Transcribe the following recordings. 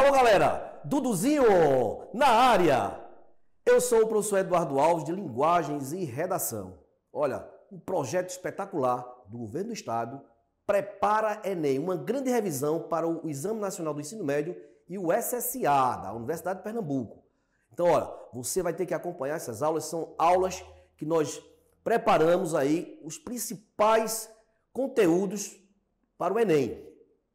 Alô, galera! Duduzinho na área! Eu sou o professor Eduardo Alves de Linguagens e Redação. Olha, um projeto espetacular do governo do estado prepara Enem, uma grande revisão para o Exame Nacional do Ensino Médio e o SSA da Universidade de Pernambuco. Então, olha, você vai ter que acompanhar essas aulas, são aulas que nós preparamos aí os principais conteúdos para o Enem.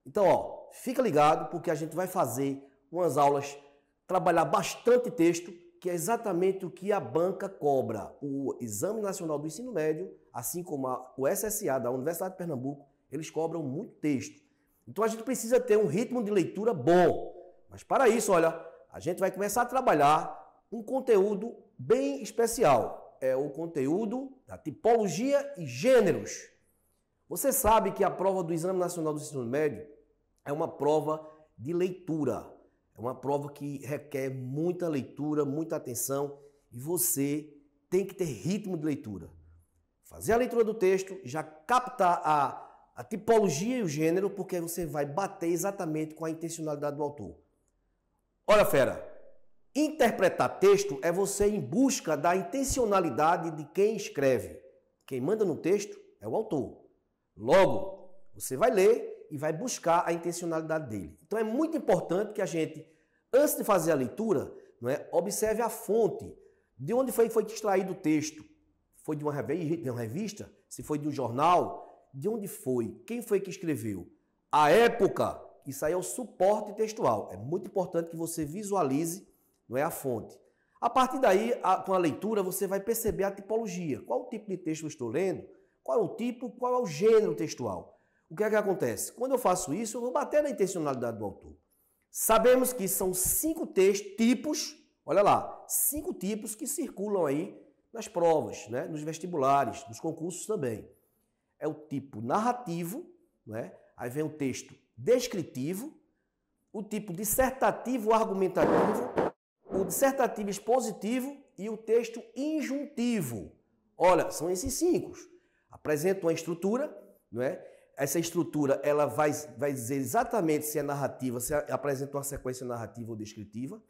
Então, ó, fica ligado porque a gente vai fazer umas aulas, trabalhar bastante texto, que é exatamente o que a banca cobra. O Exame Nacional do Ensino Médio, assim como a, o SSA da Universidade de Pernambuco, eles cobram muito texto. Então a gente precisa ter um ritmo de leitura bom. Mas para isso, olha, a gente vai começar a trabalhar um conteúdo bem especial. É o conteúdo da tipologia e gêneros. Você sabe que a prova do Exame Nacional do Ensino Médio é uma prova de leitura. É uma prova que requer muita leitura, muita atenção e você tem que ter ritmo de leitura. Fazer a leitura do texto, já captar a, a tipologia e o gênero, porque você vai bater exatamente com a intencionalidade do autor. Olha, fera, interpretar texto é você em busca da intencionalidade de quem escreve. Quem manda no texto é o autor. Logo, você vai ler e vai buscar a intencionalidade dele. Então é muito importante que a gente, antes de fazer a leitura, não é, observe a fonte. De onde foi, foi extraído o texto? Foi de uma revista? Se foi de um jornal? De onde foi? Quem foi que escreveu? A época. Isso aí é o suporte textual. É muito importante que você visualize não é, a fonte. A partir daí, a, com a leitura, você vai perceber a tipologia. Qual o tipo de texto eu estou lendo? Qual é o tipo? Qual é o gênero textual? O que é que acontece? Quando eu faço isso, eu vou bater na intencionalidade do autor. Sabemos que são cinco textos, tipos, olha lá, cinco tipos que circulam aí nas provas, né? nos vestibulares, nos concursos também. É o tipo narrativo, né? aí vem o texto descritivo, o tipo dissertativo argumentativo, o dissertativo expositivo e o texto injuntivo. Olha, são esses cinco. Apresentam a estrutura, não é? essa estrutura ela vai, vai dizer exatamente se é narrativa, se apresenta uma sequência narrativa ou descritiva.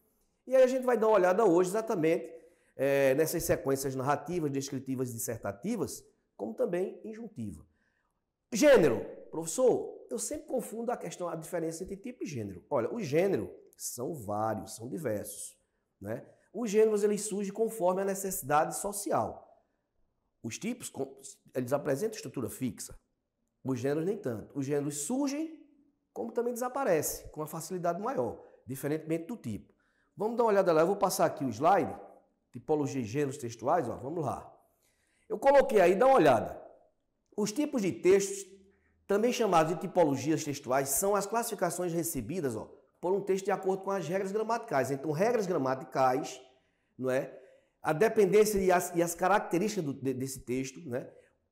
E aí a gente vai dar uma olhada hoje exatamente é, nessas sequências narrativas, descritivas e dissertativas, como também injuntiva. Gênero. Professor, eu sempre confundo a questão, a diferença entre tipo e gênero. Olha, o gênero são vários, são diversos. Né? Os gêneros eles surgem conforme a necessidade social. Os tipos, eles apresentam estrutura fixa. Os gêneros nem tanto. Os gêneros surgem, como também desaparecem, com uma facilidade maior, diferentemente do tipo. Vamos dar uma olhada lá, eu vou passar aqui o slide, tipologia de gêneros textuais, ó, vamos lá. Eu coloquei aí, dá uma olhada. Os tipos de textos, também chamados de tipologias textuais, são as classificações recebidas ó, por um texto de acordo com as regras gramaticais. Então, regras gramaticais, não é? a dependência e as, e as características do, desse texto, né?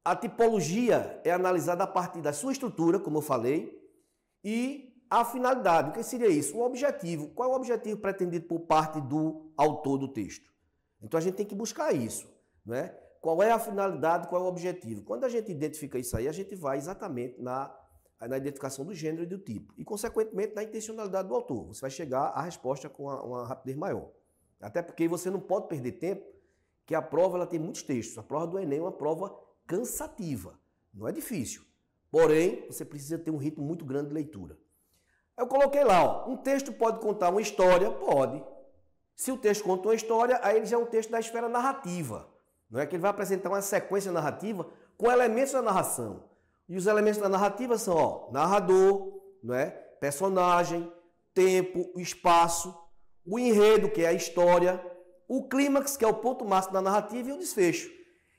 A tipologia é analisada a partir da sua estrutura, como eu falei, e a finalidade. O que seria isso? O objetivo. Qual é o objetivo pretendido por parte do autor do texto? Então a gente tem que buscar isso, né? Qual é a finalidade, qual é o objetivo? Quando a gente identifica isso aí, a gente vai exatamente na, na identificação do gênero e do tipo, e consequentemente na intencionalidade do autor. Você vai chegar à resposta com uma, uma rapidez maior. Até porque você não pode perder tempo, que a prova ela tem muitos textos. A prova do Enem é uma prova cansativa. Não é difícil. Porém, você precisa ter um ritmo muito grande de leitura. Eu coloquei lá, ó, um texto pode contar uma história? Pode. Se o texto conta uma história, aí ele já é um texto da esfera narrativa. Não é que ele vai apresentar uma sequência narrativa com elementos da narração. E os elementos da narrativa são ó, narrador, não é? personagem, tempo, espaço, o enredo, que é a história, o clímax, que é o ponto máximo da narrativa, e o desfecho.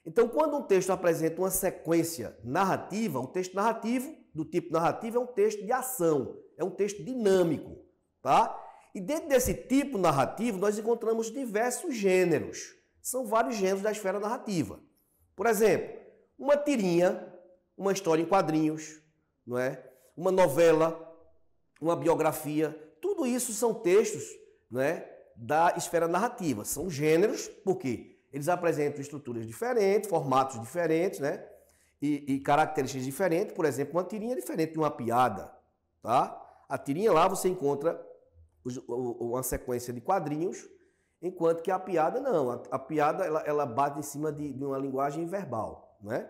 Então, quando um texto apresenta uma sequência narrativa, um texto narrativo, do tipo narrativo, é um texto de ação, é um texto dinâmico, tá? E dentro desse tipo narrativo, nós encontramos diversos gêneros. São vários gêneros da esfera narrativa. Por exemplo, uma tirinha, uma história em quadrinhos, não é? Uma novela, uma biografia, tudo isso são textos, não é? Da esfera narrativa. São gêneros, por quê? Eles apresentam estruturas diferentes, formatos diferentes, né? E, e características diferentes. Por exemplo, uma tirinha é diferente de uma piada, tá? A tirinha lá você encontra os, uma sequência de quadrinhos, enquanto que a piada não. A, a piada ela, ela, bate em cima de, de uma linguagem verbal, né?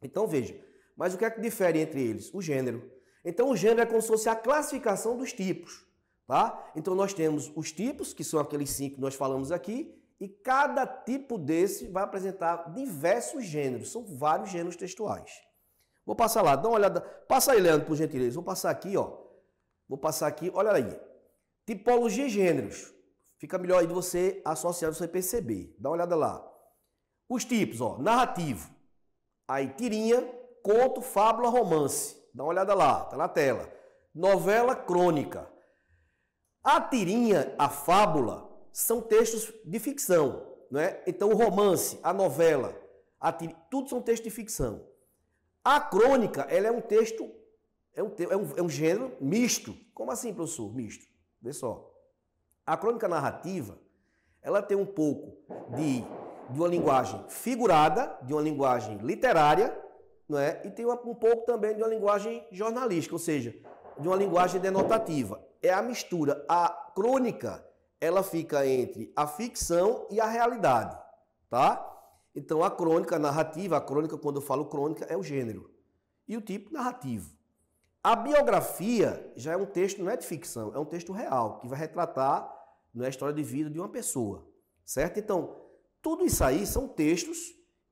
Então veja. Mas o que é que difere entre eles? O gênero. Então o gênero é como se fosse a classificação dos tipos, tá? Então nós temos os tipos, que são aqueles cinco que nós falamos aqui, e cada tipo desse vai apresentar diversos gêneros, são vários gêneros textuais. Vou passar lá, dá uma olhada. Passa aí, Leandro, por gentileza. Vou passar aqui, ó. Vou passar aqui, olha aí. Tipologia e gêneros. Fica melhor aí de você associar, de você perceber. Dá uma olhada lá. Os tipos, ó. Narrativo. Aí, tirinha, conto, fábula, romance. Dá uma olhada lá, tá na tela. Novela crônica. A tirinha, a fábula, são textos de ficção, não é? Então o romance, a novela, a tudo são textos de ficção. A crônica, ela é um texto, é um, é um, é um gênero misto. Como assim, professor? Misto. Vê só. A crônica narrativa, ela tem um pouco de, de uma linguagem figurada, de uma linguagem literária, não é? E tem uma, um pouco também de uma linguagem jornalística, ou seja, de uma linguagem denotativa. É a mistura. A crônica ela fica entre a ficção e a realidade, tá? Então a crônica narrativa, a crônica quando eu falo crônica é o gênero e o tipo narrativo. A biografia já é um texto não é de ficção, é um texto real que vai retratar não é, a história de vida de uma pessoa, certo? Então tudo isso aí são textos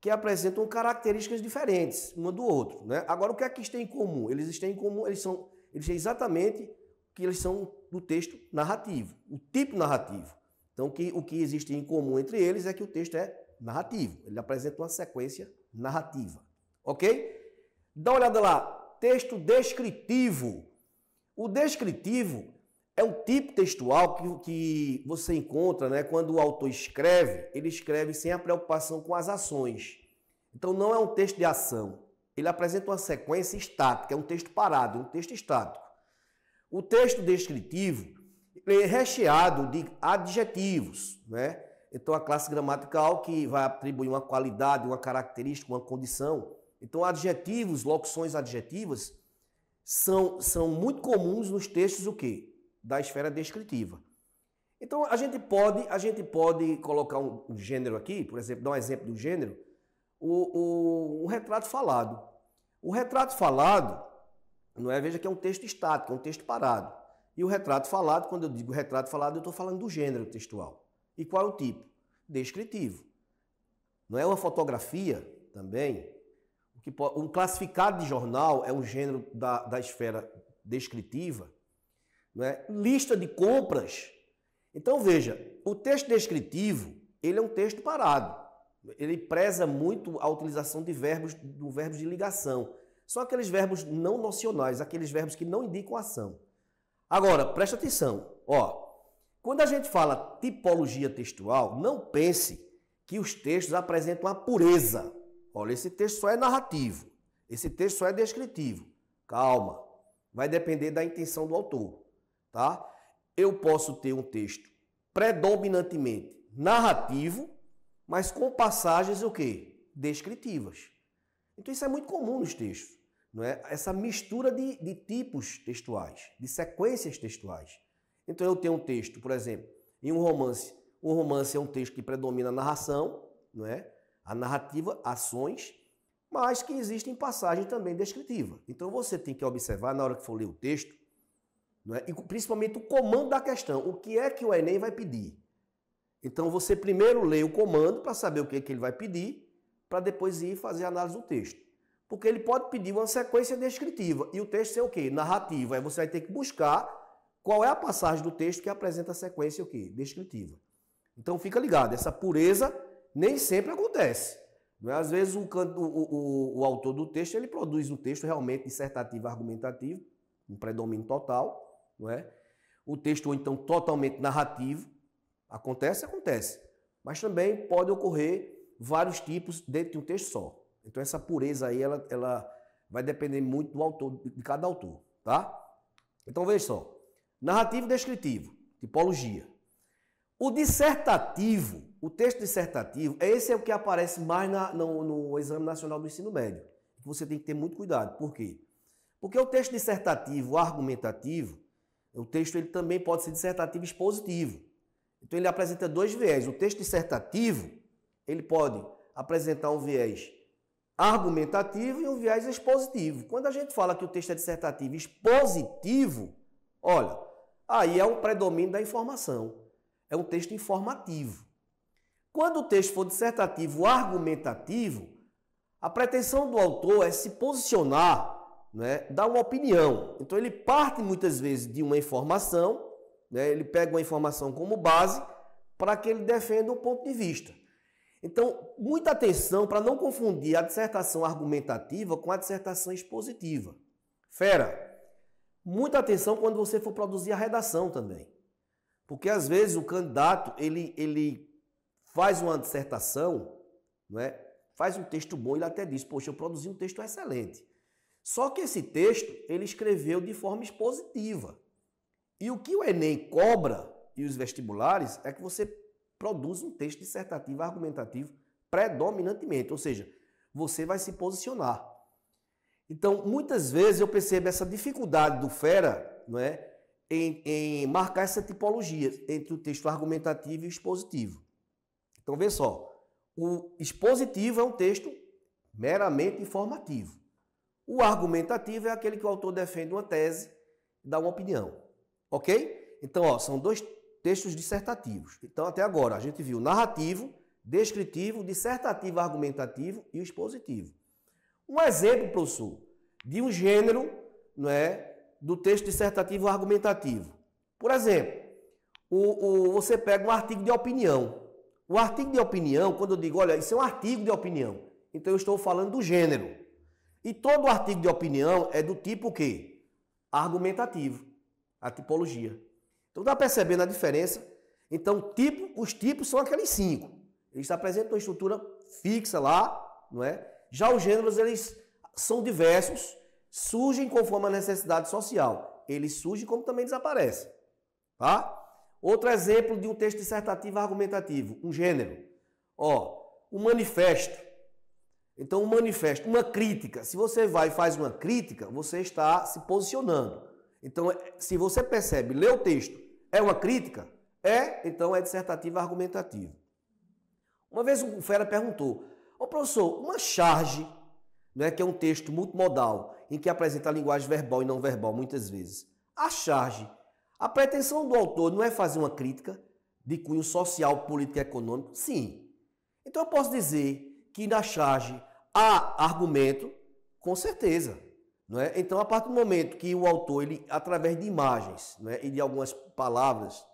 que apresentam características diferentes uma do outro, né? Agora o que é que eles têm em comum? Eles têm em comum, eles são, eles têm exatamente que eles são do texto narrativo, o tipo narrativo. Então, que, o que existe em comum entre eles é que o texto é narrativo, ele apresenta uma sequência narrativa. Ok? Dá uma olhada lá. Texto descritivo. O descritivo é um tipo textual que, que você encontra né, quando o autor escreve, ele escreve sem a preocupação com as ações. Então, não é um texto de ação. Ele apresenta uma sequência estática, é um texto parado, um texto estático. O texto descritivo é recheado de adjetivos, né? Então, a classe gramatical que vai atribuir uma qualidade, uma característica, uma condição. Então, adjetivos, locuções adjetivas, são, são muito comuns nos textos o quê? Da esfera descritiva. Então, a gente pode, a gente pode colocar um, um gênero aqui, por exemplo, dar um exemplo do gênero, o, o, o retrato falado. O retrato falado, não é? Veja que é um texto estático, é um texto parado. E o retrato falado, quando eu digo retrato falado, eu estou falando do gênero textual. E qual é o tipo? Descritivo. Não é uma fotografia também? O que pode... Um classificado de jornal é um gênero da, da esfera descritiva. Não é? Lista de compras. Então veja, o texto descritivo ele é um texto parado. Ele preza muito a utilização de verbos, do verbos de ligação. São aqueles verbos não nocionais, aqueles verbos que não indicam ação. Agora, presta atenção, ó. Quando a gente fala tipologia textual, não pense que os textos apresentam a pureza. Olha, esse texto só é narrativo, esse texto só é descritivo. Calma, vai depender da intenção do autor, tá? Eu posso ter um texto predominantemente narrativo, mas com passagens o quê? Descritivas. Então isso é muito comum nos textos, não é? Essa mistura de, de tipos textuais, de sequências textuais. Então eu tenho um texto, por exemplo, em um romance. Um romance é um texto que predomina a narração, não é? A narrativa, ações, mas que existem passagem também descritiva. Então você tem que observar na hora que for ler o texto, não é? E principalmente o comando da questão, o que é que o Enem vai pedir. Então você primeiro lê o comando para saber o que, é que ele vai pedir para depois ir fazer a análise do texto. Porque ele pode pedir uma sequência descritiva. E o texto é o quê? Narrativa. Aí você vai ter que buscar qual é a passagem do texto que apresenta a sequência o quê? descritiva. Então fica ligado, essa pureza nem sempre acontece. Não é? Às vezes o, o, o, o autor do texto ele produz um texto realmente dissertativo argumentativo, um predomínio total, não é? O texto ou então totalmente narrativo. Acontece, acontece. Mas também pode ocorrer vários tipos dentro de um texto só. Então essa pureza aí, ela, ela vai depender muito do autor, de cada autor, tá? Então veja só. Narrativo descritivo, tipologia. O dissertativo, o texto dissertativo, é esse é o que aparece mais na, no, no Exame Nacional do Ensino Médio. Você tem que ter muito cuidado. Por quê? Porque o texto dissertativo argumentativo, o texto ele também pode ser dissertativo expositivo. Então ele apresenta dois viés. O texto dissertativo, ele pode apresentar um viés argumentativo e um viés expositivo. Quando a gente fala que o texto é dissertativo expositivo, olha, aí é um predomínio da informação. É um texto informativo. Quando o texto for dissertativo argumentativo, a pretensão do autor é se posicionar, né, dar uma opinião. Então ele parte muitas vezes de uma informação, né, ele pega uma informação como base para que ele defenda um ponto de vista. Então, muita atenção para não confundir a dissertação argumentativa com a dissertação expositiva. Fera, muita atenção quando você for produzir a redação também. Porque às vezes o candidato, ele, ele faz uma dissertação, não é? faz um texto bom, ele até diz, poxa, eu produzi um texto excelente. Só que esse texto ele escreveu de forma expositiva. E o que o Enem cobra e os vestibulares é que você produz um texto dissertativo argumentativo predominantemente, ou seja, você vai se posicionar. Então, muitas vezes eu percebo essa dificuldade do Fera não é, em, em marcar essa tipologia entre o texto argumentativo e o expositivo. Então, vê só. O expositivo é um texto meramente informativo. O argumentativo é aquele que o autor defende uma tese, dá uma opinião. Ok? Então, ó, são dois textos dissertativos. Então, até agora, a gente viu narrativo, descritivo, dissertativo, argumentativo e expositivo. Um exemplo, professor, de um gênero não é, do texto dissertativo argumentativo. Por exemplo, o, o, você pega um artigo de opinião. O artigo de opinião, quando eu digo, olha, isso é um artigo de opinião, então eu estou falando do gênero. E todo artigo de opinião é do tipo que? Argumentativo, a tipologia. Então dá tá percebendo a diferença? Então, tipo, os tipos são aqueles cinco. Eles apresentam uma estrutura fixa lá, não é? Já os gêneros, eles são diversos, surgem conforme a necessidade social. Eles surgem como também desaparecem, tá? Outro exemplo de um texto dissertativo argumentativo, um gênero. Ó, o um manifesto. Então, um manifesto, uma crítica. Se você vai e faz uma crítica, você está se posicionando. Então, é, se você percebe, lê o texto é uma crítica? É, então é dissertativa argumentativa. Uma vez o Fera perguntou, ô professor, uma charge, né, que é um texto multimodal, em que apresenta a linguagem verbal e não verbal muitas vezes. A charge, a pretensão do autor não é fazer uma crítica de cunho social, político e econômico? Sim. Então eu posso dizer que na charge há argumento, com certeza. Não é? Então, a partir do momento que o autor, ele, através de imagens não é? e de algumas palavras,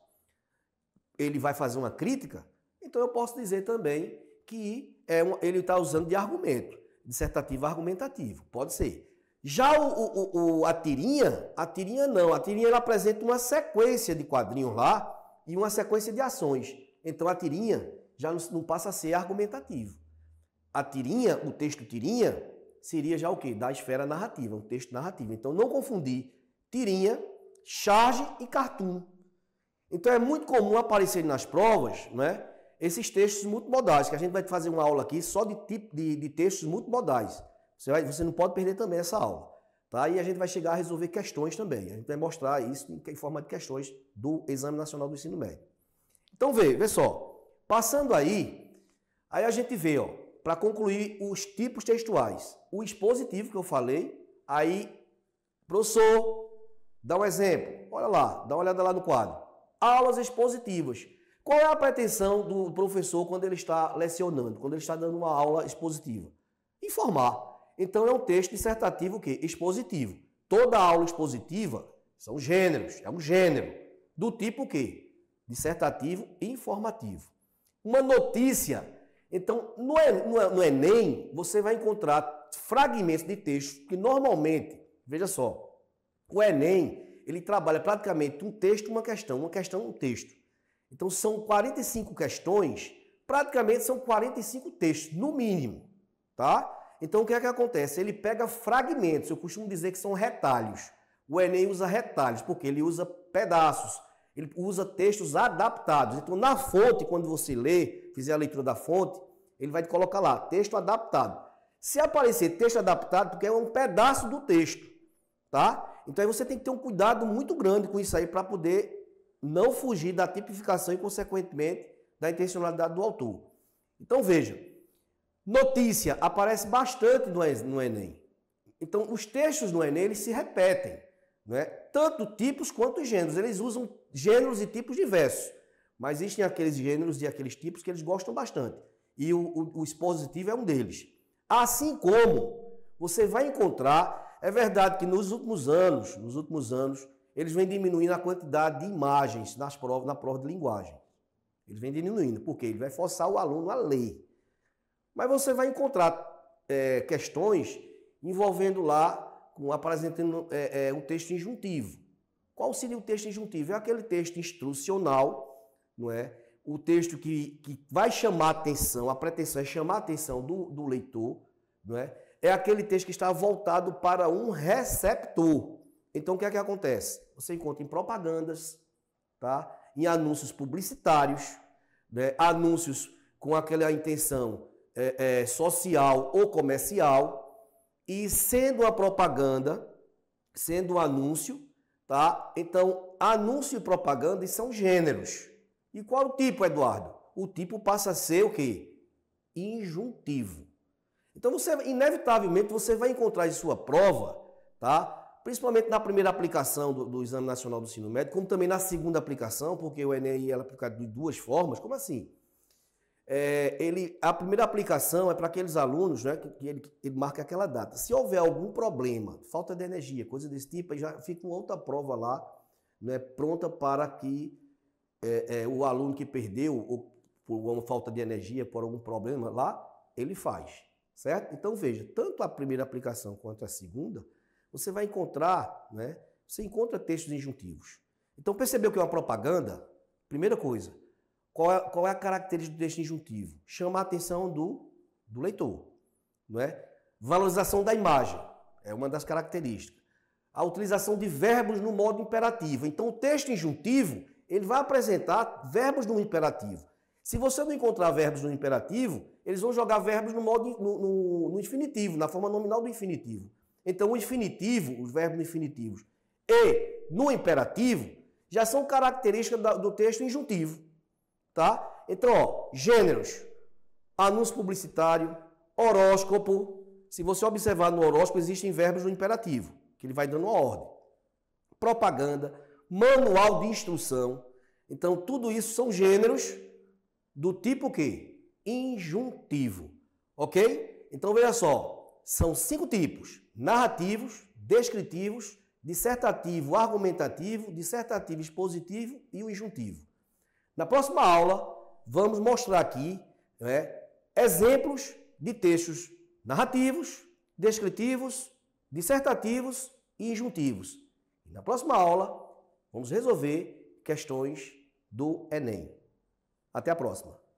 ele vai fazer uma crítica, então eu posso dizer também que é um, ele está usando de argumento, dissertativo argumentativo, pode ser. Já o, o, o, a tirinha, a tirinha não, a tirinha ela apresenta uma sequência de quadrinhos lá e uma sequência de ações. Então a tirinha já não, não passa a ser argumentativo. A tirinha, o texto tirinha, seria já o quê? Da esfera narrativa, um texto narrativo. Então não confundir tirinha, charge e cartoon. Então é muito comum aparecer nas provas, né? Esses textos multimodais, que a gente vai fazer uma aula aqui só de tipo de, de textos multimodais. Você, vai, você não pode perder também essa aula. Tá? E a gente vai chegar a resolver questões também. A gente vai mostrar isso em forma de questões do Exame Nacional do Ensino Médio. Então vê, vê só. Passando aí, aí a gente vê, ó, para concluir os tipos textuais. O expositivo que eu falei, aí, professor, dá um exemplo. Olha lá, dá uma olhada lá no quadro. Aulas expositivas. Qual é a pretensão do professor quando ele está lecionando, quando ele está dando uma aula expositiva? Informar. Então é um texto dissertativo o quê? Expositivo. Toda aula expositiva são gêneros, é um gênero. Do tipo o quê? Dissertativo informativo. Uma notícia então, no Enem, é, é, é você vai encontrar fragmentos de texto que normalmente, veja só, o Enem, ele trabalha praticamente um texto, uma questão, uma questão, um texto. Então, são 45 questões, praticamente são 45 textos, no mínimo, tá? Então, o que é que acontece? Ele pega fragmentos, eu costumo dizer que são retalhos. O Enem usa retalhos, porque ele usa pedaços, ele usa textos adaptados. Então, na fonte, quando você lê, fizer a leitura da fonte, ele vai te colocar lá, texto adaptado. Se aparecer texto adaptado, porque é um pedaço do texto, tá? Então aí você tem que ter um cuidado muito grande com isso aí para poder não fugir da tipificação e, consequentemente, da intencionalidade do autor. Então veja, notícia aparece bastante no Enem. Então os textos no Enem eles se repetem, né? tanto tipos quanto gêneros. Eles usam gêneros e tipos diversos. Mas existem aqueles gêneros e aqueles tipos que eles gostam bastante. E o, o, o expositivo é um deles. Assim como você vai encontrar, é verdade que nos últimos anos, nos últimos anos, eles vêm diminuindo a quantidade de imagens nas provas, na prova de linguagem. Eles vêm diminuindo, porque ele vai forçar o aluno a ler. Mas você vai encontrar é, questões envolvendo lá, com, apresentando é, é, um texto injuntivo. Qual seria o texto injuntivo? É aquele texto instrucional não é? O texto que, que vai chamar a atenção, a pretensão é chamar a atenção do, do leitor, não é? É aquele texto que está voltado para um receptor. Então, o que é que acontece? Você encontra em propagandas, tá? em anúncios publicitários, né? anúncios com aquela intenção é, é, social ou comercial, e sendo a propaganda, sendo o anúncio, tá? Então, anúncio e propaganda são gêneros. E qual o tipo, Eduardo? O tipo passa a ser o quê? Injuntivo. Então você inevitavelmente você vai encontrar em sua prova, tá? Principalmente na primeira aplicação do, do Exame Nacional do Ensino Médio, como também na segunda aplicação, porque o Enem ela é aplicado de duas formas. Como assim? É, ele, a primeira aplicação é para aqueles alunos né, que, ele, ele, marca aquela data. Se houver algum problema, falta de energia, coisa desse tipo, já fica uma outra prova lá né, pronta para que é, é, o aluno que perdeu, ou por uma falta de energia, por algum problema lá, ele faz, certo? Então veja, tanto a primeira aplicação quanto a segunda, você vai encontrar, né? Você encontra textos injuntivos. Então percebeu que é uma propaganda? Primeira coisa, qual é, qual é a característica do texto injuntivo? Chama a atenção do, do leitor, não é? Valorização da imagem é uma das características. A utilização de verbos no modo imperativo. Então o texto injuntivo ele vai apresentar verbos no imperativo. Se você não encontrar verbos no imperativo, eles vão jogar verbos no, modo, no, no, no infinitivo, na forma nominal do infinitivo. Então, o infinitivo, os verbos infinitivos, e no imperativo, já são características do texto injuntivo. Tá? Então, ó, gêneros, anúncio publicitário, horóscopo. Se você observar no horóscopo, existem verbos no imperativo, que ele vai dando uma ordem. Propaganda, manual de instrução. Então, tudo isso são gêneros do tipo que? Injuntivo. Ok? Então, veja só. São cinco tipos: narrativos, descritivos, dissertativo, argumentativo, dissertativo expositivo e o injuntivo. Na próxima aula, vamos mostrar aqui né, exemplos de textos narrativos, descritivos, dissertativos e injuntivos. na próxima aula, Vamos resolver questões do Enem. Até a próxima!